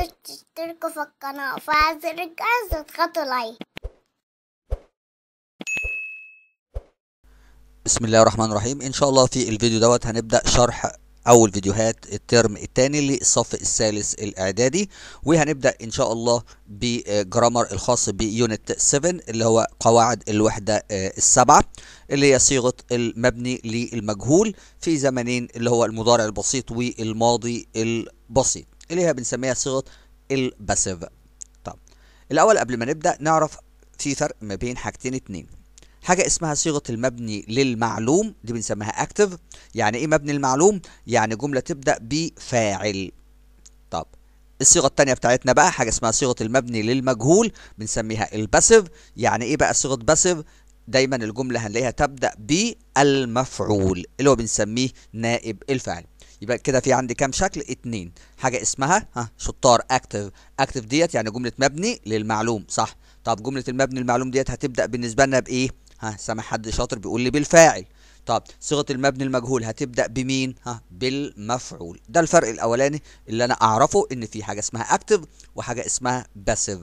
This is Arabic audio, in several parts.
تنسوش تشتركوا في القناة وفعل زر الجرس وتضغطوا لايك بسم الله الرحمن الرحيم ان شاء الله في الفيديو دوت هنبدأ شرح اول فيديوهات الترم الثاني للصف الثالث الاعدادي وهنبدا ان شاء الله بجرامر الخاص بيونت 7 اللي هو قواعد الوحده آه، السبعه اللي هي صيغه المبني للمجهول في زمنين اللي هو المضارع البسيط والماضي البسيط اللي هي بنسميها صيغه الباسيف طب الاول قبل ما نبدا نعرف في فرق ما بين حاجتين اتنين حاجه اسمها صيغه المبني للمعلوم دي بنسميها اكتف يعني ايه مبني المعلوم يعني جمله تبدا بفاعل طب الصيغه الثانيه بتاعتنا بقى حاجه اسمها صيغه المبني للمجهول بنسميها الباسيف يعني ايه بقى صيغه باسيف دايما الجمله هنلاقيها تبدا بالمفعول اللي هو بنسميه نائب الفاعل يبقى كده في عندي كام شكل اتنين حاجه اسمها ها شطار اكتف اكتف ديت يعني جمله مبني للمعلوم صح طب جمله المبني للمعلوم ديت هتبدا بالنسبه لنا بايه ها سامع حد شاطر بيقول لي بالفاعل طب صيغه المبني المجهول هتبدا بمين ها بالمفعول ده الفرق الاولاني اللي انا اعرفه ان في حاجه اسمها اكتف وحاجه اسمها باسيف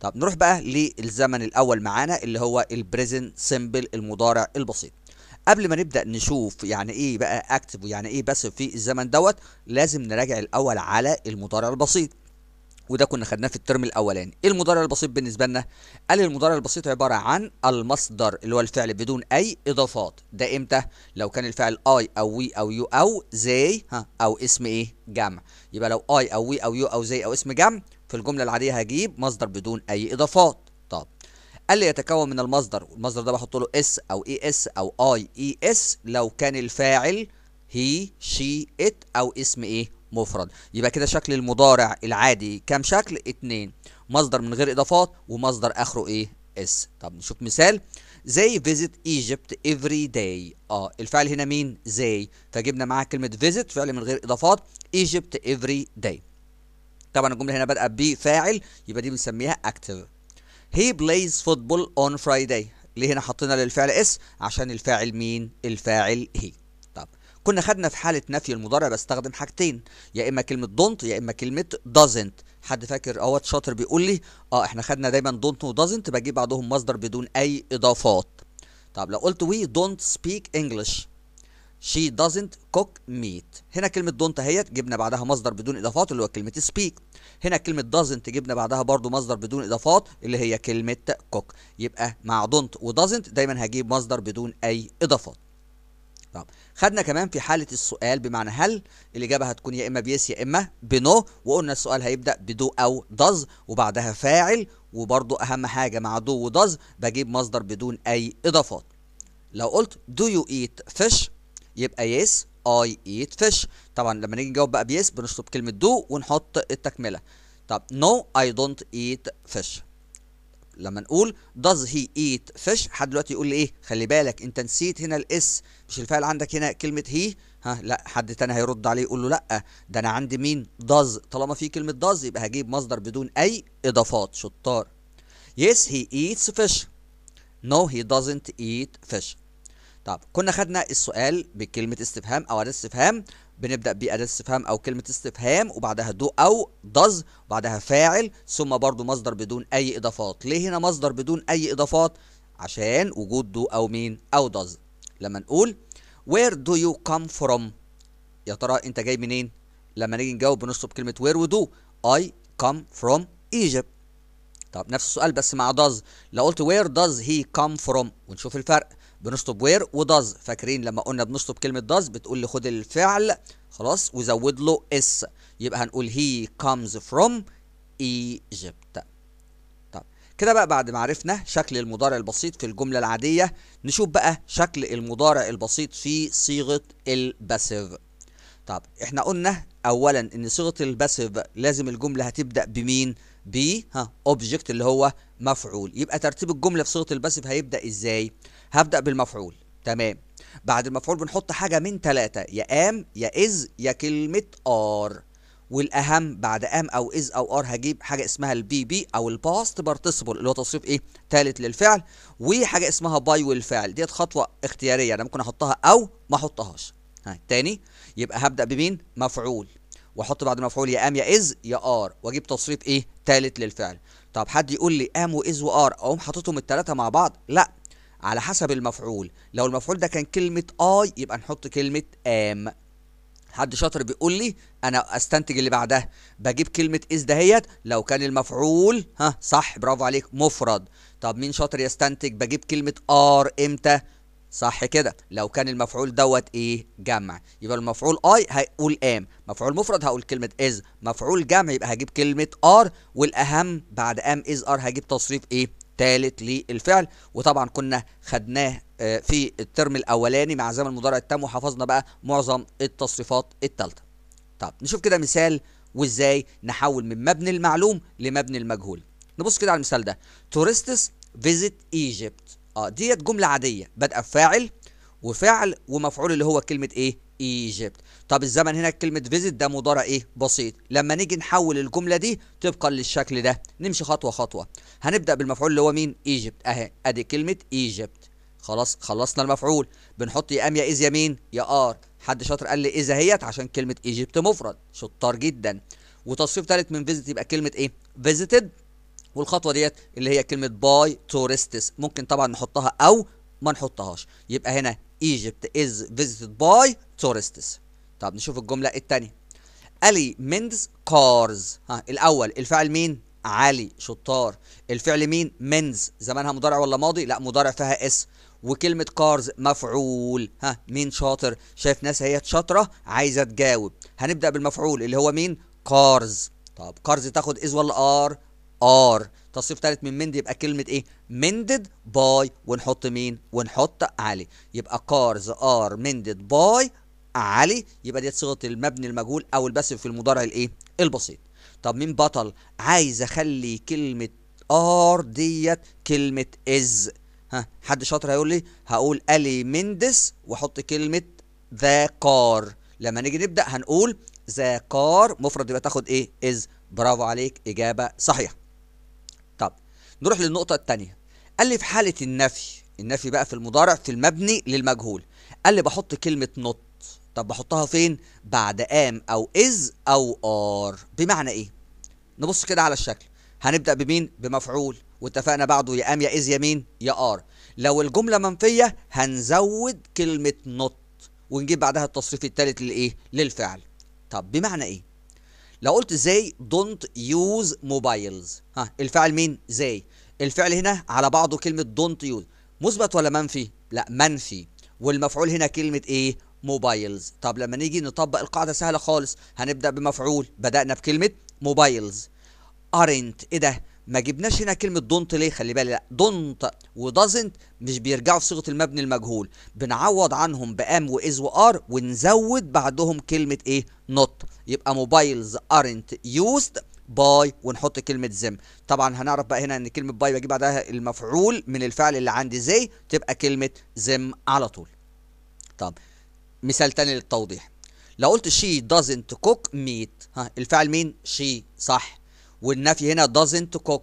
طب نروح بقى للزمن الاول معانا اللي هو البريزنت سيمبل المضارع البسيط قبل ما نبدا نشوف يعني ايه بقى اكتف ويعني ايه باسف في الزمن دوت لازم نراجع الاول على المضارع البسيط وده كنا خدناه في الترم الاولاني ايه المضارع البسيط بالنسبه لنا قال المضارع البسيط عباره عن المصدر اللي هو الفعل بدون اي اضافات ده امتى لو كان الفعل اي او وي او يو او زي ها او اسم ايه جمع يبقى لو اي او وي او يو او زي او اسم جمع في الجمله العاديه هجيب مصدر بدون اي اضافات هل يتكون من المصدر والمصدر ده بحط له اس او اي e اس او اي اي اس لو كان الفاعل هي شي ات او اسم ايه مفرد يبقى كده شكل المضارع العادي كام شكل اتنين مصدر من غير اضافات ومصدر اخره ايه اس طب نشوف مثال زي فيزيت ايجيبت افري داي اه الفعل هنا مين زي فجبنا معاه كلمه فيزيت فعل من غير اضافات ايجيبت افري داي طبعا الجمله هنا بدأت بفاعل يبقى دي بنسميها اكتف هي بلايز فوتبول اون فرايداي ليه هنا حطينا للفعل اس عشان الفاعل مين الفاعل هي طب كنا خدنا في حاله نفي المضارع بستخدم حاجتين يا اما كلمه دونت يا اما كلمه دازنت حد فاكر اهوت شاطر بيقول لي اه احنا خدنا دايما دونت ودازنت بجيب بعضهم مصدر بدون اي اضافات طب لو قلت وي دونت سبيك انجلش she doesn't cook meat هنا كلمة don't اهيت جبنا بعدها مصدر بدون إضافات اللي هو كلمة speak هنا كلمة doesn't جبنا بعدها برضو مصدر بدون إضافات اللي هي كلمة cook يبقى مع don't و doesn't دايما هجيب مصدر بدون أي إضافات طب خدنا كمان في حالة السؤال بمعنى هل الإجابة هتكون يا إما بيس يا إما بنو وقلنا السؤال هيبدأ بدو أو does وبعدها فاعل وبرضو أهم حاجة مع دو وداز بجيب مصدر بدون أي إضافات لو قلت do you eat fish يبقى يس اي ايت فيش طبعا لما نيجي نجاوب بقى بيس بنشطب كلمه دو ونحط التكمله طب نو اي دونت ايت فيش لما نقول does he eat fish حد دلوقتي يقول لي ايه خلي بالك انت نسيت هنا الاس مش الفعل عندك هنا كلمه هي ها لا حد تاني هيرد عليه يقول له لا ده انا عندي مين does طالما في كلمه does يبقى هجيب مصدر بدون اي اضافات شطار yes he eats fish no he doesn't eat fish طب كنا خدنا السؤال بكلمه استفهام او اداه استفهام بنبدا باداه استفهام او كلمه استفهام وبعدها دو او داز وبعدها فاعل ثم برضو مصدر بدون اي اضافات ليه هنا مصدر بدون اي اضافات عشان وجود دو او مين او داز لما نقول where do you come from يا ترى انت جاي منين لما نيجي نجاوب بنشطب كلمه where ودو I come from Egypt طب نفس السؤال بس مع does لو قلت where does he come from ونشوف الفرق بنشطب وير وداز فاكرين لما قلنا بنشطب كلمه داز بتقول لي خد الفعل خلاص وزود له اس يبقى هنقول هي كامز فروم ايجيبت طب كده بقى بعد ما عرفنا شكل المضارع البسيط في الجمله العاديه نشوف بقى شكل المضارع البسيط في صيغه الباسيف طب احنا قلنا اولا ان صيغه الباسيف لازم الجمله هتبدا بمين ب ها اوبجكت اللي هو مفعول يبقى ترتيب الجمله في صيغه الباسيف هيبدا ازاي هبدأ بالمفعول تمام بعد المفعول بنحط حاجة من ثلاثة يا ام يا إز يا كلمة آر والأهم بعد ام أو إز أو آر هجيب حاجة اسمها البي بي أو الباست بارتيسيبل اللي هو تصريف إيه ثالث للفعل وحاجة اسمها باي والفعل ديت خطوة اختيارية أنا ممكن أحطها أو ما أحطهاش ها تاني يبقى هبدأ بمين مفعول واحط بعد المفعول يا ام يا از يا ار واجيب تصريف ايه ثالث للفعل طب حد يقول لي ام واز وار اقوم حاططهم الثلاثه مع بعض لا على حسب المفعول لو المفعول ده كان كلمة اي يبقى نحط كلمة ام حد شاطر بيقول لي انا استنتج اللي بعدها بجيب كلمه از دهيت لو كان المفعول ها صح برافو عليك مفرد طب مين شاطر يستنتج بجيب كلمه ار امتى صح كده لو كان المفعول دوت ايه جمع يبقى المفعول اي هيقول ام مفعول مفرد هقول كلمه از مفعول جمع يبقى هجيب كلمه ار والاهم بعد ام از ار هجيب تصريف ايه ثالث للفعل وطبعا كنا خدناه آه، في الترم الاولاني مع زمن المضارع التام وحفظنا بقى معظم التصريفات الثالثه طب نشوف كده مثال وازاي نحول من مبني المعلوم لمبني المجهول نبص كده على المثال ده تورستس فيزيت ايجيبت اه ديت جمله عاديه بادئه بفاعل وفعل ومفعول اللي هو كلمه ايه ايجيبت طب الزمن هنا كلمه فيزيت ده مضارع ايه بسيط لما نيجي نحول الجمله دي طبقا للشكل ده نمشي خطوه خطوه هنبدا بالمفعول اللي هو مين ايجيبت اهي ادي كلمه ايجيبت خلاص خلصنا المفعول بنحط يا ام يا از يا مين يا ار حد شاطر قال لي اذا هيت عشان كلمه ايجيبت مفرد شطار جدا وتصريف ثالث من فيزيت يبقى كلمه ايه فيزيتد والخطوه ديت اللي هي كلمه باي تورستس ممكن طبعا نحطها او ما نحطهاش يبقى هنا Egypt is visited by tourists طب نشوف الجملة الثانية Ali mends cars ها الأول الفعل مين؟ علي شطار الفعل مين؟ mends زمانها مضارع ولا ماضي؟ لا مضارع فيها اس وكلمة كارز مفعول ها مين شاطر؟ شايف ناس هي شاطرة عايزة تجاوب هنبدأ بالمفعول اللي هو مين؟ كارز طب كارز تاخد از ولا ار؟ ار تصريف ثالث من مند يبقى كلمه ايه مندد باي ونحط مين ونحط علي يبقى كارز ار مندد باي علي يبقى ديت صيغه المبني المجهول او الباسف في المضارع الايه البسيط طب مين بطل عايز اخلي كلمه ار ديت كلمه از ها حد شاطر هيقول لي هقول الي مندس واحط كلمه ذا كار لما نيجي نبدا هنقول ذا كار مفرد يبقى تاخد ايه از برافو عليك اجابه صحيحه نروح للنقطة الثانية قال لي في حالة النفي النفي بقى في المضارع في المبني للمجهول قال لي بحط كلمة نوت طب بحطها فين بعد ام او از او ار بمعنى ايه نبص كده على الشكل هنبدأ بمين بمفعول واتفقنا بعده يا ام يا از يا مين يا ار لو الجملة منفية هنزود كلمة نوت ونجيب بعدها التصريف الثالث للايه للفعل طب بمعنى ايه لو قلت زي دونت يوز موبايلز ها الفعل مين زي الفعل هنا على بعضه كلمة دونت يوز مثبت ولا منفي لا منفي والمفعول هنا كلمة ايه موبايلز طب لما نيجي نطبق القاعدة سهلة خالص هنبدأ بمفعول بدأنا بكلمة موبايلز ارنت ايه ده ما جبناش هنا كلمه دونت ليه خلي بالك لا دونت ودازنت مش بيرجعوا في صيغه المبني المجهول بنعوض عنهم بام واز وار ونزود بعدهم كلمه ايه نوت يبقى موبايلز ارنت يوزد باي ونحط كلمه زم طبعا هنعرف بقى هنا ان كلمه باي بجيب بعدها المفعول من الفعل اللي عندي زي تبقى كلمه زم على طول طب مثال تاني للتوضيح لو قلت شي دازنت كوك ميت ها الفعل مين شي صح والنفي هنا doesn't cook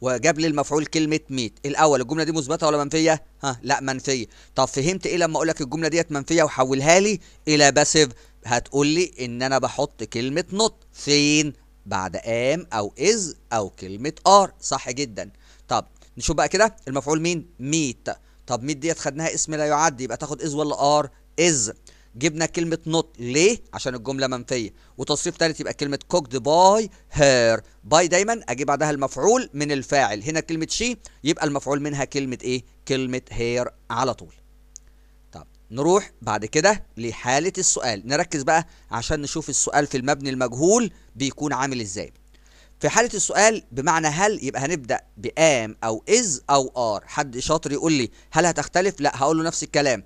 وجاب لي المفعول كلمه ميت الاول الجمله دي مثبته ولا منفيه ها لا منفيه طب فهمت ايه لما اقول لك الجمله ديت منفيه وحولها لي الى باسيف هتقول لي ان انا بحط كلمه نوت فين بعد ام او از او كلمه ار صح جدا طب نشوف بقى كده المفعول مين ميت طب ميت ديت خدناها اسم لا يعد يبقى تاخد از ولا ار از جبنا كلمه نوت ليه عشان الجمله منفيه وتصريف ثالث يبقى كلمه كوكد باي هير باي دايما اجي بعدها المفعول من الفاعل هنا كلمه شي يبقى المفعول منها كلمه ايه كلمه هير على طول طب نروح بعد كده لحاله السؤال نركز بقى عشان نشوف السؤال في المبني المجهول بيكون عامل ازاي في حالة السؤال بمعنى هل يبقى هنبدأ بآم أو إز أو آر حد شاطر يقول لي هل هتختلف؟ لا هقول له نفس الكلام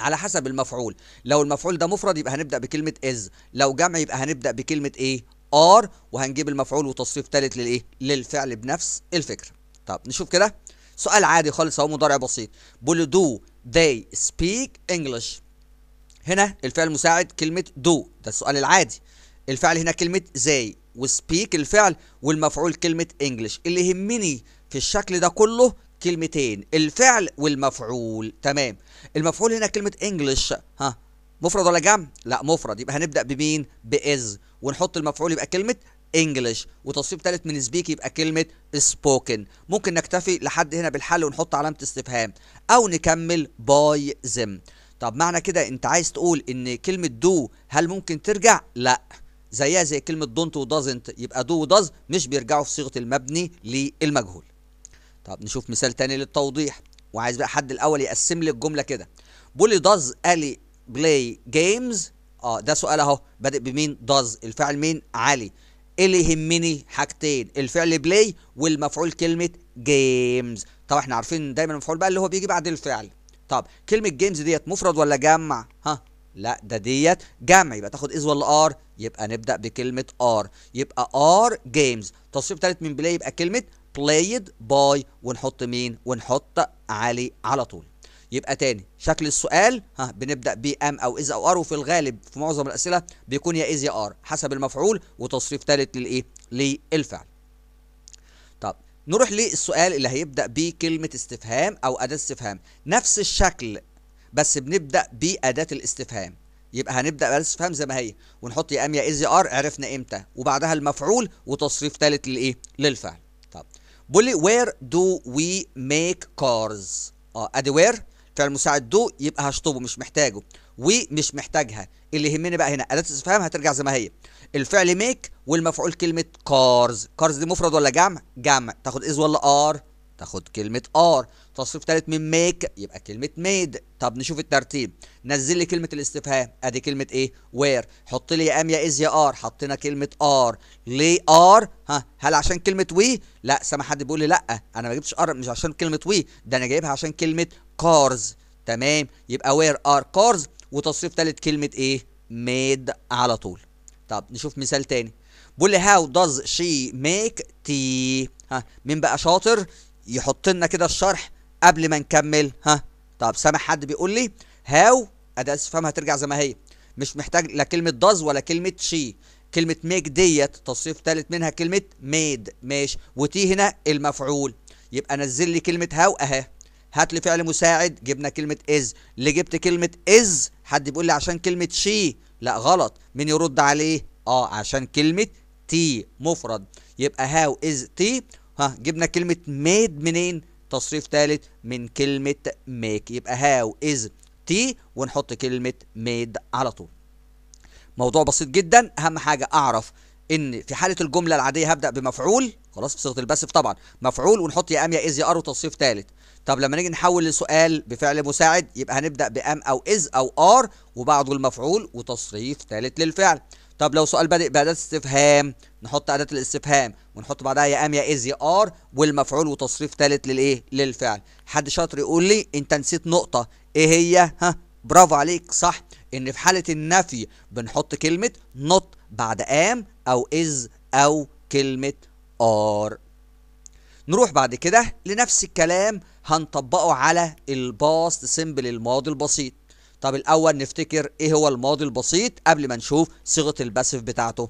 على حسب المفعول لو المفعول ده مفرد يبقى هنبدأ بكلمة از لو جمع يبقى هنبدأ بكلمة ايه ار وهنجيب المفعول وتصريف ثالث للايه للفعل بنفس الفكرة طب نشوف كده سؤال عادي خالص اهو مضارع بسيط بول دو they speak English هنا الفعل المساعد كلمة دو ده السؤال العادي الفعل هنا كلمة زي وسبيك الفعل والمفعول كلمة انجلش اللي يهمني في الشكل ده كله كلمتين الفعل والمفعول تمام المفعول هنا كلمه انجلش ها مفرد ولا جمع لا مفرد يبقى هنبدا بمين باز ونحط المفعول يبقى كلمه انجلش وتصفيف ثالث من سبيك يبقى كلمه سبوكن ممكن نكتفي لحد هنا بالحل ونحط علامه استفهام او نكمل باي زم طب معنى كده انت عايز تقول ان كلمه دو هل ممكن ترجع لا زيها زي كلمه دونت ودازنت يبقى دو وداز مش بيرجعوا في صيغه المبني للمجهول طب نشوف مثال تاني للتوضيح وعايز بقى حد الاول يقسم لي الجمله كده بولي داز الي بلاي جيمز اه ده سؤال اهو بادئ بمين داز الفعل مين علي ايه اللي يهمني حاجتين الفعل بلاي والمفعول كلمه جيمز طب احنا عارفين دايما المفعول بقى اللي هو بيجي بعد الفعل طب كلمه جيمز ديت مفرد ولا جمع ها لا ده ديت جمع يبقى تاخد از ولا ار يبقى نبدا بكلمه ار يبقى ار جيمز تصريف ثالث من بلاي يبقى كلمه multiplied by ونحط مين ونحط علي على طول يبقى تاني شكل السؤال ها بنبدا ب ام او از او ار وفي الغالب في معظم الاسئله بيكون يا از يا ار حسب المفعول وتصريف ثالث للايه للفعل طب نروح للسؤال اللي هيبدا بكلمه استفهام او اداه استفهام نفس الشكل بس بنبدا باداه الاستفهام يبقى هنبدا بالاستفهام زي ما هي ونحط يا ام يا از يا ار عرفنا امتى وبعدها المفعول وتصريف ثالث للايه للفعل بيقول لي وير دو وي ميك كارز اه ادي وير فعل مساعد دو يبقى هشطبه مش محتاجه وي مش محتاجها اللي يهمني بقى هنا اداه استفهام هترجع زي ما هي الفعل ميك والمفعول كلمه كارز كارز دي مفرد ولا جمع جمع تاخد از ولا ار تاخد كلمه ار تصريف ثالث من ميك يبقى كلمه ميد طب نشوف الترتيب نزل لي كلمه الاستفهام ادي كلمه ايه وير حط لي يا ام يا از يا ار حطينا كلمه ار ليه ار ها هل عشان كلمه وي لا سامع حد بيقول لي لا انا ما جبتش ار مش عشان كلمه وي ده انا جايبها عشان كلمه كارز تمام يبقى وير ار كارز وتصريف ثالث كلمه ايه ميد على طول طب نشوف مثال تاني بيقول لي هاو داز شي ميك تي ها مين بقى شاطر يحط لنا كده الشرح قبل ما نكمل ها طب سامع حد بيقول لي هاو اداه استفهام هترجع زي ما هي مش محتاج لا كلمه داز ولا كلمه شي كلمه ميك ديت تصريف ثالث منها كلمه ميد ماشي وتي هنا المفعول يبقى نزل لي كلمه هاو اهي هات لي فعل مساعد جبنا كلمه از اللي جبت كلمه از حد بيقول لي عشان كلمه شي لا غلط مين يرد عليه اه عشان كلمه تي مفرد يبقى هاو از تي ها جبنا كلمه ميد منين تصريف ثالث من كلمة make يبقى هاو از تي ونحط كلمة made على طول موضوع بسيط جدا أهم حاجة أعرف ان في حاله الجمله العاديه هبدا بمفعول خلاص بصيغه الباسف طبعا مفعول ونحط يا ام يا از يا ار وتصريف ثالث طب لما نيجي نحول لسؤال بفعل مساعد يبقى هنبدا بام او از او ار وبعده المفعول وتصريف ثالث للفعل طب لو سؤال بادئ بأداة استفهام نحط أداة الاستفهام ونحط بعدها يا أم يا إز يا آر والمفعول وتصريف ثالث للإيه؟ للفعل. حد شاطر يقول لي أنت نسيت نقطة إيه هي؟ ها برافو عليك صح إن في حالة النفي بنحط كلمة نط بعد آم أو إز أو كلمة آر. نروح بعد كده لنفس الكلام هنطبقه على الباست سيمبل الماضي البسيط طب الاول نفتكر ايه هو الماضي البسيط قبل ما نشوف صيغه الباسف بتاعته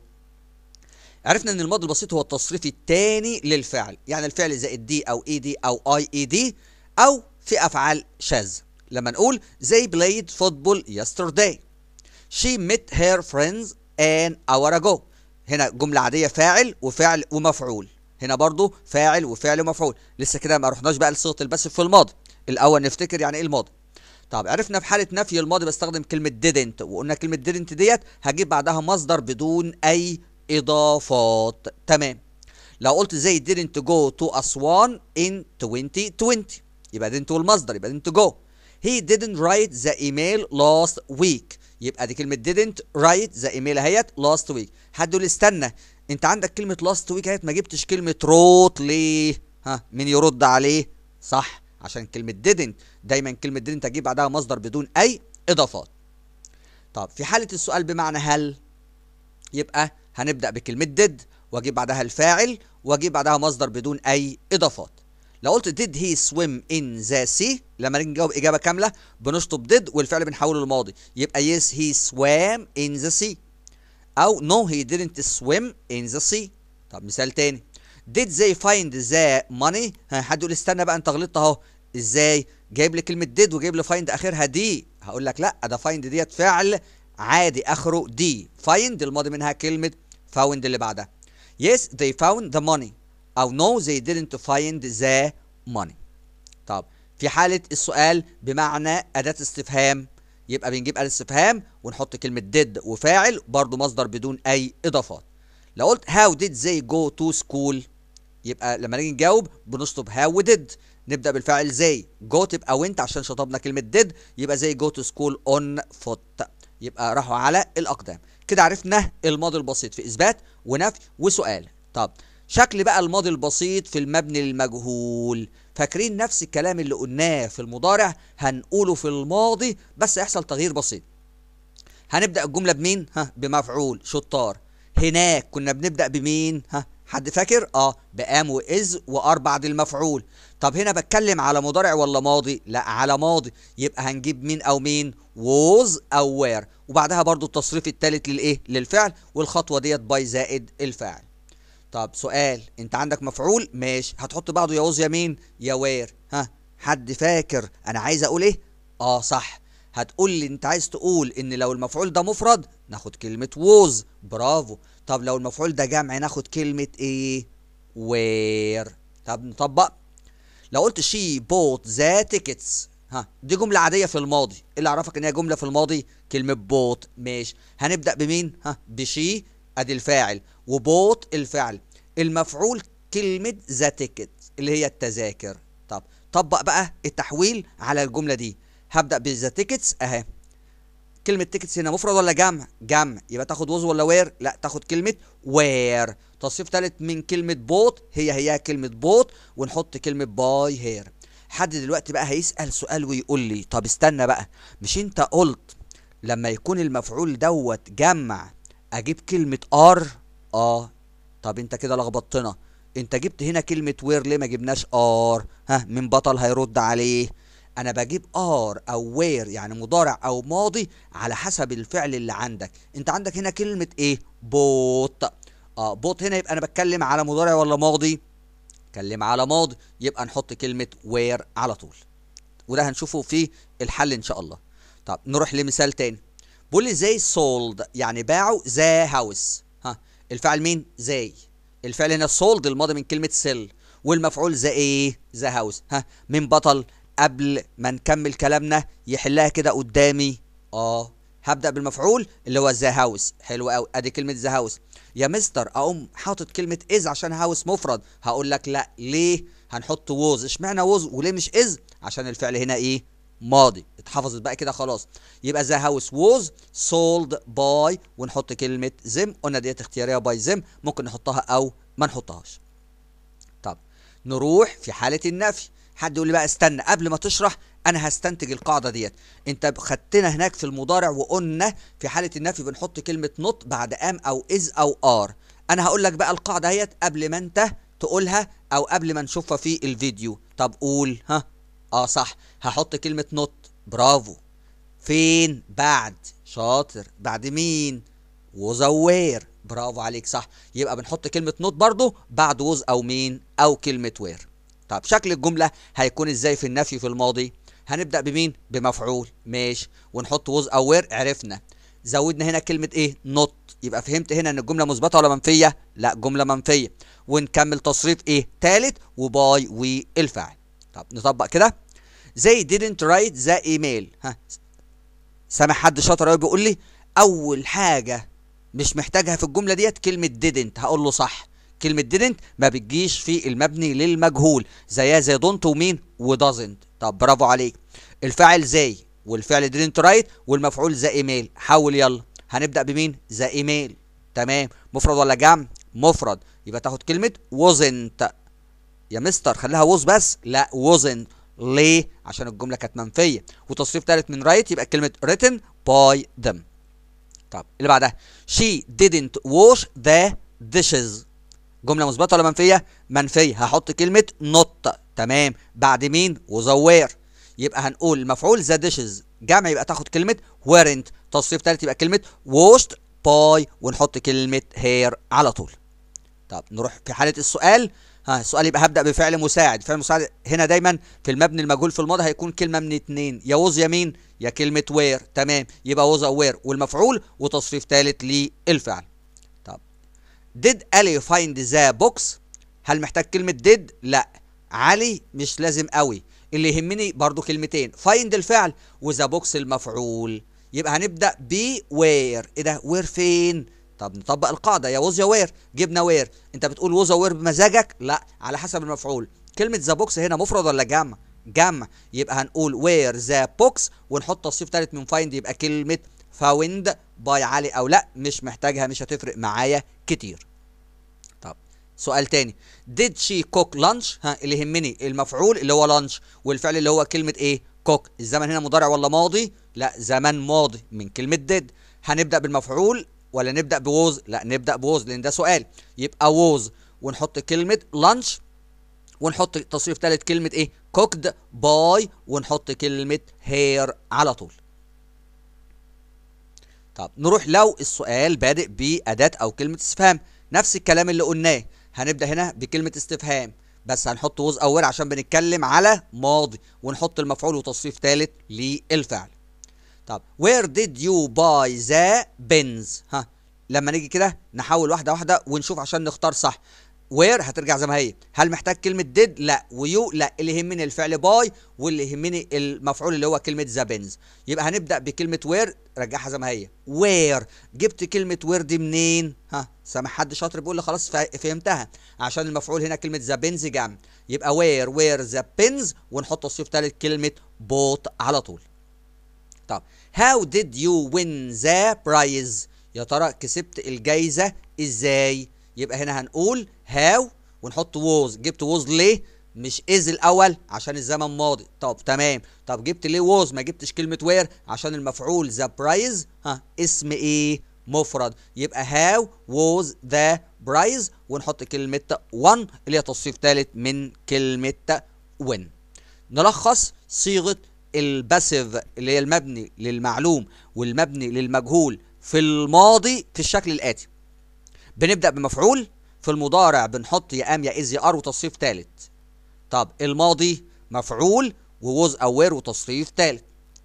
عرفنا ان الماضي البسيط هو التصريف الثاني للفعل يعني الفعل زائد دي او اي e دي او اي اي دي او في افعال شاذ لما نقول they played football yesterday she met her friends an hour ago هنا جمله عاديه فاعل وفعل ومفعول هنا برضو فاعل وفعل ومفعول لسه كده ما رحناش بقى لصيغه الباسف في الماضي الاول نفتكر يعني ايه الماضي طب عرفنا في حاله نفي الماضي بستخدم كلمه didn't وقلنا كلمه didn't ديت هجيب بعدها مصدر بدون اي اضافات تمام لو قلت زي didn't go to اسوان in 2020 يبقى didn't والمصدر يبقى didn't go he didn't write the email last week يبقى دي كلمه didn't write the email اهيت last week حد يقول استنى انت عندك كلمه last week اهيت ما جبتش كلمه wrote ليه ها مين يرد عليه صح عشان كلمة didn't دايما كلمة didn't تجيب بعدها مصدر بدون أي إضافات طب في حالة السؤال بمعنى هل يبقى هنبدأ بكلمة did وأجيب بعدها الفاعل وأجيب بعدها مصدر بدون أي إضافات لو قلت did he swim in the sea لما نيجي نجاوب إجابة كاملة بنشطب did والفعل بنحوله للماضي يبقى yes he swam in the sea أو no he didn't swim in the sea طب مثال تاني did they find the money حد يقول استنى بقى انت غلطت اهو ازاي جايب لي كلمه did وجايب لي find اخرها دي هقول لك لا ده find ديت فعل عادي اخره دي find الماضي منها كلمه found اللي بعدها yes they found the money او no they didn't find the money طب في حاله السؤال بمعنى اداه استفهام يبقى بنجيب اداه استفهام ونحط كلمه did وفاعل برضو مصدر بدون اي اضافات لو قلت how did they go to school يبقى لما نيجي نجاوب بنصطب هاو وديد نبدا بالفعل زي جو تبقى وانت عشان شطبنا كلمه ديد يبقى زي جو تو سكول اون فوت يبقى راحوا على الاقدام كده عرفنا الماضي البسيط في اثبات ونفي وسؤال طب شكل بقى الماضي البسيط في المبني المجهول فاكرين نفس الكلام اللي قلناه في المضارع هنقوله في الماضي بس هيحصل تغيير بسيط هنبدا الجمله بمين ها بمفعول شطار هناك كنا بنبدا بمين ها حد فاكر اه بقام واذ وار بعد المفعول طب هنا بتكلم على مضارع ولا ماضي لا على ماضي يبقى هنجيب مين او مين ووز او وير وبعدها برضو التصريف الثالث للايه للفعل والخطوه ديت باي زائد الفعل طب سؤال انت عندك مفعول ماشي هتحط بعده يا ووز يا مين يا وير ها حد فاكر انا عايز اقول ايه اه صح هتقول لي انت عايز تقول ان لو المفعول ده مفرد ناخد كلمه ووز برافو طب لو المفعول ده جمع ناخد كلمة ايه وير طب نطبق لو قلت شي بوت ذا تيكتس ها دي جملة عادية في الماضي إيه اللي عرفك ان هي جملة في الماضي كلمة بوت ماشي هنبدأ بمين ها بشي ادي الفاعل وبوت الفعل المفعول كلمة ذا تيكت اللي هي التذاكر طب طبق بقى التحويل على الجملة دي هبدأ بذا تيكتس اهي كلمه تيكتس هنا مفرد ولا جمع جمع يبقى تاخد ووز ولا وير لا تاخد كلمه وير تصريف ثالث من كلمه بوت هي هي كلمه بوت ونحط كلمه باي هير حد دلوقتي بقى هيسال سؤال ويقول لي طب استنى بقى مش انت قلت لما يكون المفعول دوت جمع اجيب كلمه ار اه طب انت كده لخبطتنا انت جبت هنا كلمه وير ليه ما جبناش ار ها من بطل هيرد عليه انا بجيب ار او وير يعني مضارع او ماضي على حسب الفعل اللي عندك انت عندك هنا كلمه ايه بوت اه بوت هنا يبقى انا بتكلم على مضارع ولا ماضي اتكلم على ماضي يبقى نحط كلمه وير على طول وده هنشوفه في الحل ان شاء الله طب نروح لمثال تاني بيقول لي زي سولد يعني باعوا ذا هاوس ها الفعل مين زي الفعل هنا سولد الماضي من كلمه سيل والمفعول ذا ايه ذا هاوس ها مين بطل قبل ما نكمل كلامنا يحلها كده قدامي اه هبدا بالمفعول اللي هو ذا هاوس حلو قوي ادي كلمه ذا هاوس يا مستر اقوم حاطط كلمه از عشان هاوس مفرد هقول لك لا ليه هنحط ووز اشمعنى ووز وليه مش از عشان الفعل هنا ايه ماضي اتحفظت بقى كده خلاص يبقى ذا هاوس ووز سولد باي ونحط كلمه زم قلنا ديت اختياريه باي زم ممكن نحطها او ما نحطهاش طب نروح في حاله النفي حد يقول لي بقى استنى قبل ما تشرح انا هستنتج القاعده ديت انت خدتنا هناك في المضارع وقلنا في حاله النفي بنحط كلمه نط بعد ام او از او ار انا هقول لك بقى القاعده ديت قبل ما انت تقولها او قبل ما نشوفها في الفيديو طب قول ها اه صح هحط كلمه نط برافو فين بعد شاطر بعد مين وزوير برافو عليك صح يبقى بنحط كلمه نوت برضو بعد وز او مين او كلمه وير طب شكل الجملة هيكون ازاي في النفي في الماضي هنبدأ بمين بمفعول ماشي ونحط وز او وير عرفنا زودنا هنا كلمة ايه نوت يبقى فهمت هنا ان الجملة مثبتة ولا منفية لا جملة منفية ونكمل تصريف ايه تالت وباي والفعل طب نطبق كده زي didn't write the email ها سامع حد شاطر قوي بيقول لي اول حاجة مش محتاجها في الجملة ديت كلمة didn't هقول له صح كلمه didn't ما بتجيش في المبني للمجهول زيها زي don't ومين وdoesn't طب برافو عليك الفاعل زي والفعل didn't write والمفعول ذا ايميل حاول يلا هنبدا بمين ذا ايميل تمام مفرد ولا جمع مفرد يبقى تاخد كلمه wasn't يا مستر خليها was بس لا wasn't ليه عشان الجمله كانت منفيه وتصريف ثالث من write يبقى كلمه written by them طب اللي بعدها she didn't wash the dishes جمله مثبته ولا منفيه منفيه هحط كلمه نوت تمام بعد مين وزوار يبقى هنقول مفعول ذا ديشز جمع يبقى تاخد كلمه ويرنت تصريف ثالث يبقى كلمه ووشت باي ونحط كلمه هير على طول طب نروح في حاله السؤال ها السؤال يبقى هبدا بفعل مساعد فعل مساعد هنا دايما في المبني المجهول في الماضي هيكون كلمه من اتنين يا ووز يا مين يا كلمه وير تمام يبقى او وير والمفعول وتصريف ثالث للفعل did Ali find the box هل محتاج كلمة did لا علي مش لازم قوي اللي يهمني برضو كلمتين find الفعل وذا بوكس المفعول يبقى هنبدأ بي وير ايه ده وير فين طب نطبق القاعدة يا وز يا وير جبنا وير انت بتقول وز وير بمزاجك لا على حسب المفعول كلمة ذا بوكس هنا مفرد ولا جمع جمع يبقى هنقول وير ذا بوكس ونحط تصريف ثالث من فايند يبقى كلمة فاوند باي علي او لا مش محتاجها مش هتفرق معايا كتير سؤال تاني did she cook lunch ها اللي يهمني المفعول اللي هو lunch والفعل اللي هو كلمة ايه cook الزمن هنا مضارع ولا ماضي لا زمن ماضي من كلمة did هنبدأ بالمفعول ولا نبدأ بوز لا نبدأ بوز لأن ده سؤال يبقى ووز ونحط كلمة lunch ونحط تصريف ثالث كلمة ايه cooked by ونحط كلمة hair على طول طب نروح لو السؤال بادئ بأداة أو كلمة استفهام نفس الكلام اللي قلناه هنبدأ هنا بكلمة استفهام بس هنحط ووز أول عشان بنتكلم على ماضي ونحط المفعول وتصريف ثالث للفعل طب وير ديد يو باي ذا بنز ها لما نيجي كده نحاول واحدة واحدة ونشوف عشان نختار صح وير هترجع زي ما هي هل محتاج كلمه ديد لا ويو لا اللي يهمني الفعل باي واللي يهمني المفعول اللي هو كلمه ذا بنز يبقى هنبدا بكلمه وير رجعها زي ما هي وير جبت كلمه وير دي منين ها سامع حد شاطر بيقول لي خلاص فهمتها عشان المفعول هنا كلمه ذا بنز جام يبقى وير وير ذا بنز ونحط الصيف ثالث كلمه بوت على طول طب هاو ديد يو وين ذا برايز يا ترى كسبت الجايزه ازاي يبقى هنا هنقول هاو ونحط ووز جبت ووز ليه مش از الاول عشان الزمن ماضي طب تمام طب جبت ليه ووز ما جبتش كلمه وير عشان المفعول ذا برايز ها اسم ايه مفرد يبقى هاو ووز ذا برايز ونحط كلمه وان اللي هي تصنيف ثالث من كلمه وين نلخص صيغه الباسيف اللي هي المبني للمعلوم والمبني للمجهول في الماضي في الشكل الاتي بنبدا بمفعول في المضارع بنحط يا ام يا از يا ار وتصريف ثالث طب الماضي مفعول ووز او وير وتصريف ثالث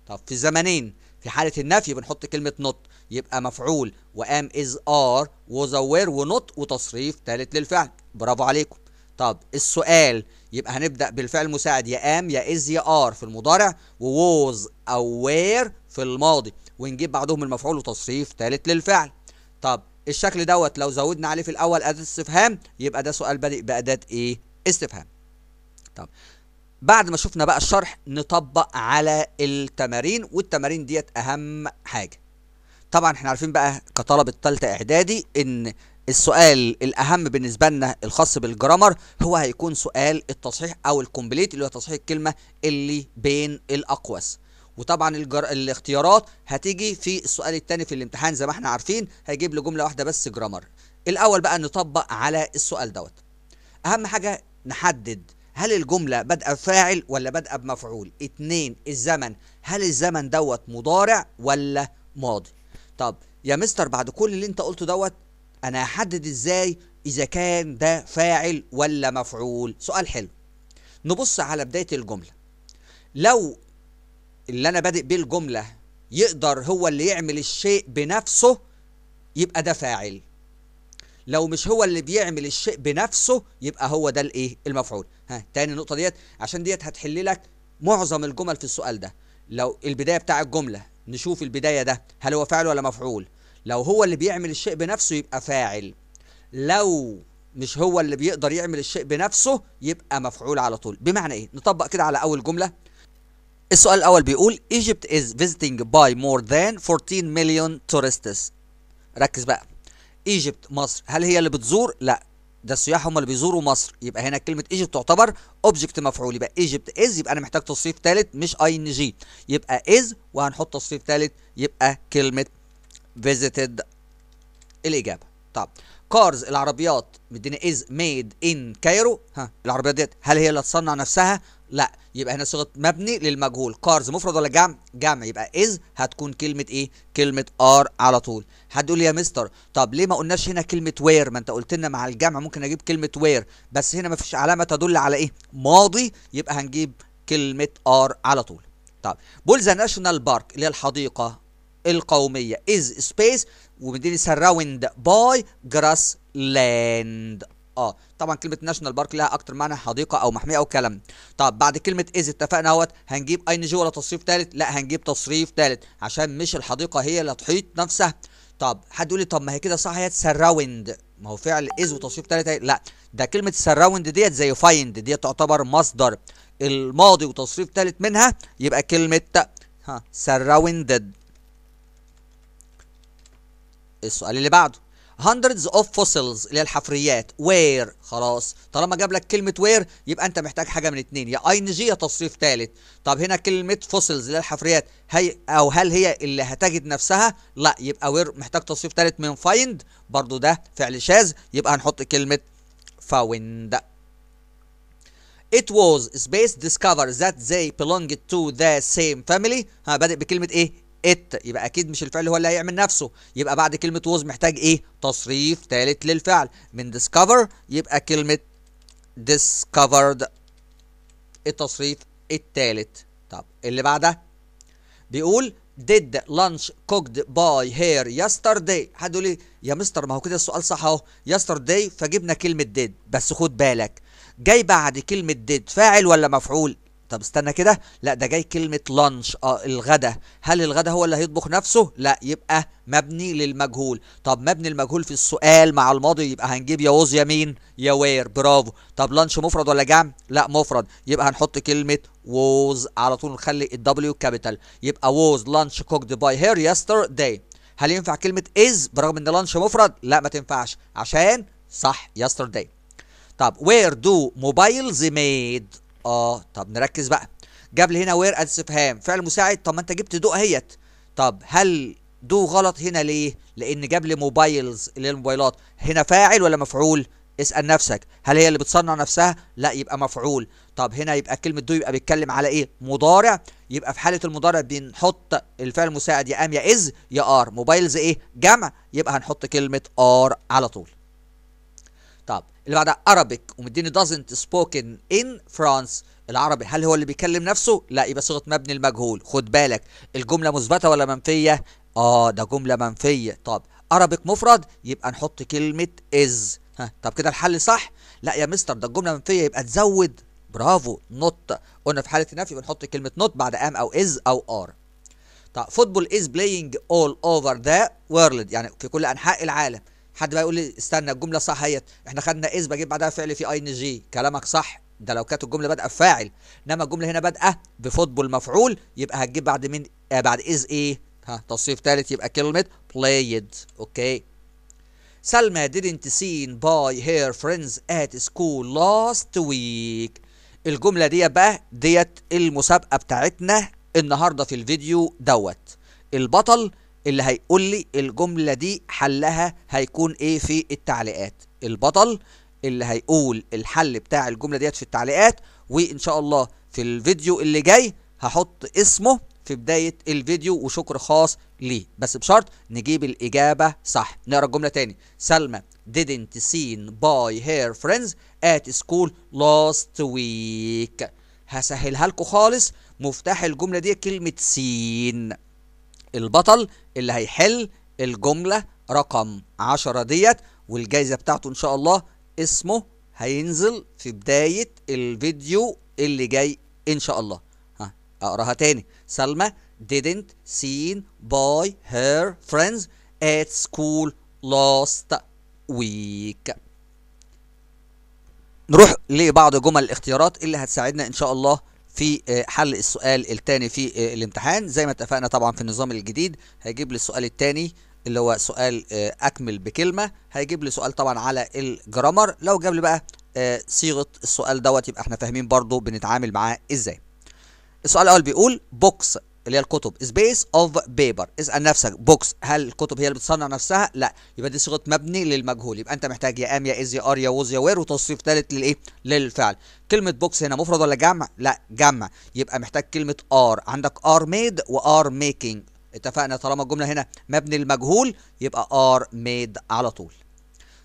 طب في الزمنين في حاله النفي بنحط كلمه نوت يبقى مفعول وام از ار ووز او وير ونوت وتصريف ثالث للفعل برافو عليكم طب السؤال يبقى هنبدا بالفعل المساعد يا ام يا از يا ار في المضارع ووز او وير في الماضي ونجيب بعدهم المفعول وتصريف ثالث للفعل طب الشكل دوت لو زودنا عليه في الاول اداه استفهام يبقى ده سؤال بادئ باداه ايه استفهام طب بعد ما شفنا بقى الشرح نطبق على التمارين والتمارين ديت اهم حاجه طبعا احنا عارفين بقى كطلبه ثالثه اعدادي ان السؤال الاهم بالنسبه لنا الخاص بالجرامر هو هيكون سؤال التصحيح او الكومبليت اللي هو تصحيح الكلمه اللي بين الاقواس وطبعا الجر... الاختيارات هتيجي في السؤال الثاني في الامتحان زي ما احنا عارفين هيجيب له جمله واحده بس جرامر الاول بقى نطبق على السؤال دوت اهم حاجه نحدد هل الجمله بادئه بفاعل ولا بادئه بمفعول اتنين الزمن هل الزمن دوت مضارع ولا ماضي طب يا مستر بعد كل اللي انت قلته دوت انا هحدد ازاي اذا كان ده فاعل ولا مفعول سؤال حلو نبص على بدايه الجمله لو اللي انا بادئ بيه الجمله يقدر هو اللي يعمل الشيء بنفسه يبقى ده فاعل لو مش هو اللي بيعمل الشيء بنفسه يبقى هو ده الايه المفعول ها تاني النقطه ديت عشان ديت هتحل لك معظم الجمل في السؤال ده لو البدايه بتاع الجمله نشوف البدايه ده هل هو فاعل ولا مفعول لو هو اللي بيعمل الشيء بنفسه يبقى فاعل لو مش هو اللي بيقدر يعمل الشيء بنفسه يبقى مفعول على طول بمعنى ايه نطبق كده على اول جمله السؤال الأول بيقول Egypt is visiting by more than 14 million tourists ركز بقى Egypt مصر هل هي اللي بتزور؟ لا ده السياح هم اللي بيزوروا مصر يبقى هنا كلمة Egypt تعتبر object مفعول يبقى Egypt is يبقى انا محتاج تصريف ثالث مش ing يبقى is وهنحط تصريف ثالث يبقى كلمة visited الاجابة طب كارز العربيات مدينا از ميد ان كايرو ها العربيات ديت هل هي اللي تصنع نفسها لا يبقى هنا صيغه مبني للمجهول كارز مفرد ولا جمع جمع يبقى از هتكون كلمه ايه كلمه ار على طول حد يقول لي يا مستر طب ليه ما قلناش هنا كلمه وير ما انت قلت لنا مع الجمع ممكن اجيب كلمه وير بس هنا ما فيش علامه تدل على ايه ماضي يبقى هنجيب كلمه ار على طول طب بولزا ناشونال بارك اللي هي الحديقه القوميه از سبيس ومدينه سراوند باي جراس لاند اه طبعا كلمه ناشونال بارك لها اكتر معنى حديقه او محميه او كلام طب بعد كلمه از اتفقنا اهوت هنجيب اي جي ولا تصريف ثالث لا هنجيب تصريف ثالث عشان مش الحديقه هي اللي تحيط نفسها طب حد يقول لي طب ما هي كده صح هي سراوند ما هو فعل از وتصريف ثالث لا ده كلمه سراوند ديت زي فايند ديت تعتبر مصدر الماضي وتصريف ثالث منها يبقى كلمه ها سراوندد السؤال اللي بعده hundreds of fossils اللي هي الحفريات where خلاص طالما جاب لك كلمه where يبقى انت محتاج حاجه من اتنين يا اي ان جي يا تصريف تالت طب هنا كلمه fossils اللي هي الحفريات هي او هل هي اللي هتجد نفسها لا يبقى where محتاج تصريف تالت من find برضو ده فعل شاذ يبقى هنحط كلمه found It was space discovered that they belonged to the same family ها بادئ بكلمة ايه؟ ات يبقى اكيد مش الفعل هو اللي هيعمل نفسه يبقى بعد كلمه ووز محتاج ايه تصريف ثالث للفعل من ديسكفر يبقى كلمه ديسكفرد التصريف الثالث طب اللي بعده بيقول did lunch cooked by her yesterday يقول لي يا مستر ما هو كده السؤال صح اهو yesterday فجبنا كلمه did بس خد بالك جاي بعد كلمه did فاعل ولا مفعول طب استنى كده لا ده جاي كلمه لانش اه الغدا هل الغدا هو اللي هيطبخ نفسه لا يبقى مبني للمجهول طب مبني المجهول في السؤال مع الماضي يبقى هنجيب يا وز يا مين يا وير برافو طب لانش مفرد ولا جمع لا مفرد يبقى هنحط كلمه ووز على طول نخلي الدبليو كابيتال يبقى ووز لانش كوكد باي هير يستر داي هل ينفع كلمه از برغم ان لانش مفرد لا ما تنفعش عشان صح يستر داي طب وير دو موبايلز ميد اه طب نركز بقى جاب لي هنا وير استفهام فعل مساعد طب ما انت جبت دو اهيت طب هل دو غلط هنا ليه لان جاب لي موبايلز اللي هي الموبايلات هنا فاعل ولا مفعول اسال نفسك هل هي اللي بتصنع نفسها لا يبقى مفعول طب هنا يبقى كلمه دو يبقى بيتكلم على ايه مضارع يبقى في حاله المضارع بنحط الفعل المساعد يا ام يا از يا ار موبايلز ايه جمع يبقى هنحط كلمه ار على طول طب اللي بعدها Arabic ومديني doesn't spoken in France العربي هل هو اللي بيكلم نفسه؟ لا يبقى صيغه مبني المجهول خد بالك الجمله مثبته ولا منفيه؟ اه ده جمله منفيه طب Arabic مفرد يبقى نحط كلمه is ها طب كده الحل صح؟ لا يا مستر ده الجمله منفيه يبقى تزود برافو نوت قلنا في حاله النفي بنحط كلمه نوت بعد ام او از او ار طب فوتبول از بلاينج اول اوفر ذا وورلد يعني في كل انحاء العالم حد بقى يقول لي استنى الجمله صح اهيت احنا خدنا اس بجيب بعدها فعل في اي ان جي كلامك صح ده لو كانت الجمله بادئه بفاعل انما الجمله هنا بادئه بفوتبول مفعول يبقى هتجيب بعد من آه بعد از ايه ها تصريف ثالث يبقى كلمه بلايد اوكي سلمى didn't seen by her friends at school last week الجمله دي بقى ديت المسابقه بتاعتنا النهارده في الفيديو دوت البطل اللي هيقول لي الجملة دي حلها هيكون ايه في التعليقات البطل اللي هيقول الحل بتاع الجملة ديت في التعليقات وان شاء الله في الفيديو اللي جاي هحط اسمه في بداية الفيديو وشكر خاص ليه بس بشرط نجيب الإجابة صح نقرأ الجملة تاني سلمى didn't seen by her friends at school last week هسهلها لكم خالص مفتاح الجملة دي كلمة سين البطل اللي هيحل الجملة رقم عشرة ديت والجايزة بتاعته إن شاء الله اسمه هينزل في بداية الفيديو اللي جاي إن شاء الله ها أقراها تاني سلمى didn't seen by her friends at school last week نروح لبعض جمل الاختيارات اللي هتساعدنا إن شاء الله في آه، حل السؤال الثاني في آه، الامتحان زي ما اتفقنا طبعا في النظام الجديد هيجيب لي السؤال الثاني اللي هو سؤال آه، اكمل بكلمه هيجيب لي سؤال طبعا على الجرامر لو جاب لي بقى صيغه السؤال دوت يبقى احنا فاهمين برضو بنتعامل معاه ازاي السؤال الاول بيقول بوكس اللي هي الكتب سبيس اوف بيبر اسال نفسك بوكس هل الكتب هي اللي بتصنع نفسها لا يبقى دي صيغه مبني للمجهول يبقى انت محتاج يا ام يا از يا ار يا ووز يا وير وتصريف ثالث للايه للفعل كلمه بوكس هنا مفرد ولا جمع لا جمع يبقى محتاج كلمه ار عندك ار ميد وار ميكينج اتفقنا طالما الجمله هنا مبني للمجهول يبقى ار ميد على طول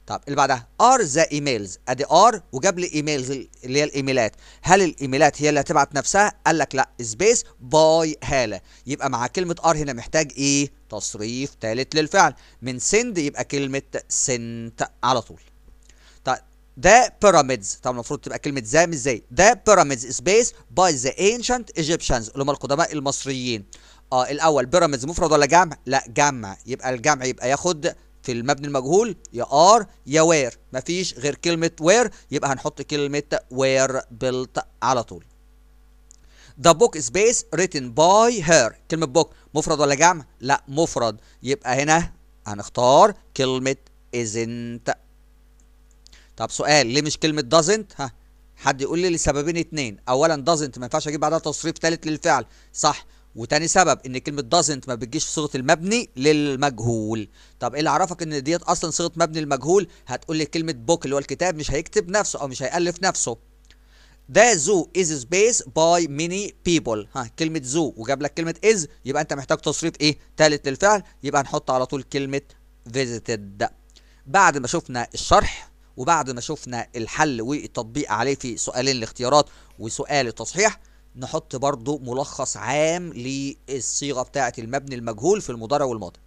طب اللي بعدها ار ذا ايميلز ادي ار وجاب لي ايميلز اللي هي الايميلات هل الايميلات هي اللي هتبعت نفسها قال لك لا سبيس باي هاله يبقى مع كلمه ار هنا محتاج ايه تصريف ثالث للفعل من سند يبقى كلمه سنت على طول طب ذا بيراميدز طب المفروض تبقى كلمه ذا مش زي ذا بيراميدز سبيس باي ذا انشنت ايجيبشنز اللي هم القدماء المصريين اه الاول بيراميدز مفرد ولا جمع لا جمع يبقى الجمع يبقى ياخد في المبني المجهول يا ار يا وير مفيش غير كلمه وير يبقى هنحط كلمه وير بيلت على طول The book is based written by her كلمة book مفرد ولا جمع؟ لا مفرد يبقى هنا هنختار كلمة isn't طب سؤال ليه مش كلمة doesn't؟ ها حد يقول لي لسببين اتنين أولا doesn't ما ينفعش أجيب بعدها تصريف تالت للفعل صح وتاني سبب ان كلمه doesn't ما بتجيش في صيغه المبني للمجهول طب ايه اللي عرفك ان ديت اصلا صيغه مبني للمجهول هتقول لي كلمه بوك اللي هو الكتاب مش هيكتب نفسه او مش هيالف نفسه ذا زو از سبيس باي ميني بيبل ها كلمه زو وجاب لك كلمه از يبقى انت محتاج تصريف ايه ثالث للفعل يبقى نحط على طول كلمه فيزيتد بعد ما شفنا الشرح وبعد ما شفنا الحل والتطبيق عليه في سؤالين الاختيارات وسؤال التصحيح نحط برضو ملخص عام للصيغة بتاعة المبني المجهول في المضارع والماضي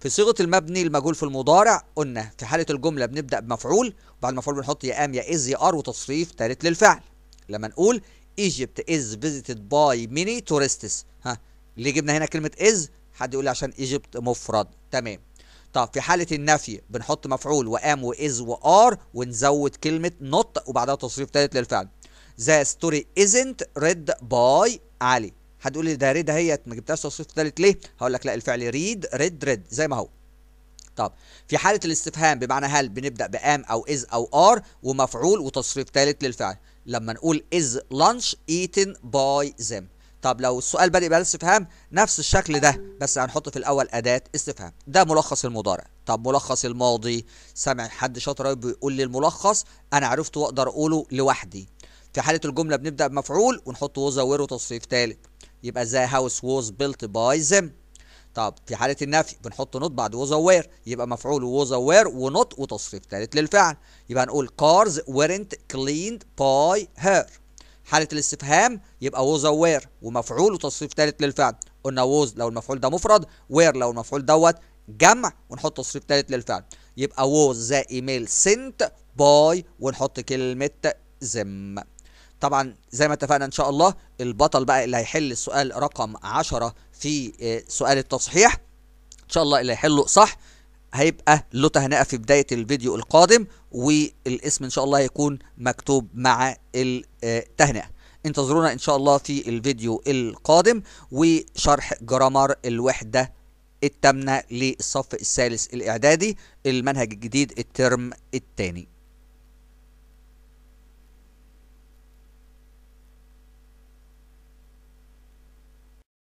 في صيغة المبني المجهول في المضارع قلنا في حالة الجملة بنبدأ بمفعول وبعد المفعول بنحط يا ام يا از يا ار وتصريف ثالث للفعل لما نقول ايجيبت از فيزيتد باي ميني تورستس ها ليه جبنا هنا كلمة از حد يقول لي عشان ايجيبت مفرد تمام طب في حالة النفي بنحط مفعول وام واز وار ونزود كلمة نوت وبعدها تصريف ثالث للفعل ذا ستوري ازنت ريد باي علي هتقول لي ده ريد اهيت ما جبتهاش توصيف ثالث ليه؟ هقول لك لا الفعل ريد ريد ريد زي ما هو. طب في حالة الاستفهام بمعنى هل بنبدأ بام او از او ار ومفعول وتصريف ثالث للفعل لما نقول از لانش ايتن باي them طب لو السؤال بادئ بأداة الاستفهام نفس الشكل ده بس هنحط في الأول أداة استفهام ده ملخص المضارع طب ملخص الماضي سامع حد شاطر قوي بيقول لي الملخص أنا عرفته وأقدر أقوله لوحدي في حاله الجمله بنبدا بمفعول ونحط was were وتصريف ثالث يبقى the house was built by them طب في حاله النفي بنحط نوت بعد was aware يبقى مفعول was aware ونوت وتصريف ثالث للفعل يبقى هنقول cars weren't cleaned by her حاله الاستفهام يبقى was aware ومفعول وتصريف ثالث للفعل قلنا was لو المفعول ده مفرد وير لو المفعول دوت جمع ونحط تصريف ثالث للفعل يبقى was the email sent by ونحط كلمه them طبعا زي ما اتفقنا ان شاء الله البطل بقى اللي هيحل السؤال رقم 10 في آه، سؤال التصحيح ان شاء الله اللي هيحله صح هيبقى له تهنئه في بدايه الفيديو القادم والاسم ان شاء الله هيكون مكتوب مع التهنئه آه، انتظرونا ان شاء الله في الفيديو القادم وشرح جرامر الوحده التامنه للصف الثالث الاعدادي المنهج الجديد الترم الثاني